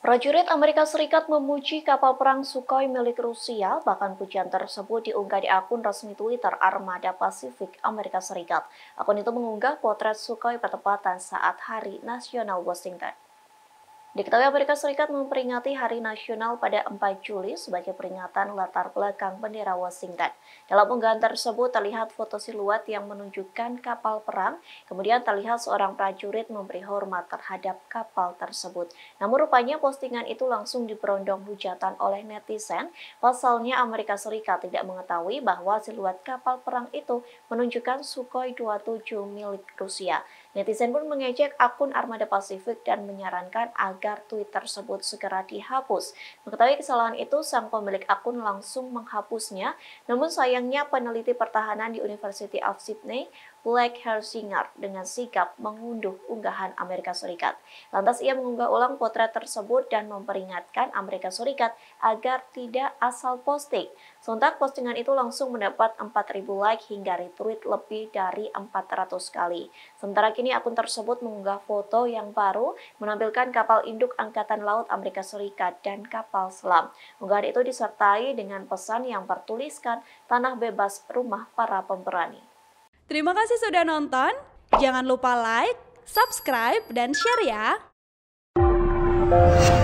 Prajurit Amerika Serikat memuji kapal perang Sukhoi milik Rusia, bahkan pujian tersebut diunggah di akun resmi Twitter Armada Pasifik Amerika Serikat. Akun itu mengunggah potret Sukhoi bertepatan saat Hari Nasional Washington. Diketahui Amerika Serikat memperingati Hari Nasional pada 4 Juli sebagai peringatan latar belakang bendera Washington. Dalam unggahan tersebut terlihat foto siluet yang menunjukkan kapal perang, kemudian terlihat seorang prajurit memberi hormat terhadap kapal tersebut. Namun rupanya postingan itu langsung diperondong hujatan oleh netizen, pasalnya Amerika Serikat tidak mengetahui bahwa siluet kapal perang itu menunjukkan Sukhoi 27 milik Rusia. Netizen pun mengecek akun Armada Pasifik dan menyarankan agar tweet tersebut segera dihapus. Mengetahui kesalahan itu, sang pemilik akun langsung menghapusnya. Namun sayangnya peneliti pertahanan di University of Sydney, Blake Hersinger, dengan sikap mengunduh unggahan Amerika Serikat. Lantas ia mengunggah ulang potret tersebut dan memperingatkan Amerika Serikat agar tidak asal posting. Sontak postingan itu langsung mendapat 4.000 like hingga retweet lebih dari 400 kali. Sementara ini akun tersebut mengunggah foto yang baru menampilkan kapal induk Angkatan Laut Amerika Serikat dan kapal selam. Unggahan itu disertai dengan pesan yang bertuliskan tanah bebas rumah para pemberani. Terima kasih sudah nonton. Jangan lupa like, subscribe, dan share ya.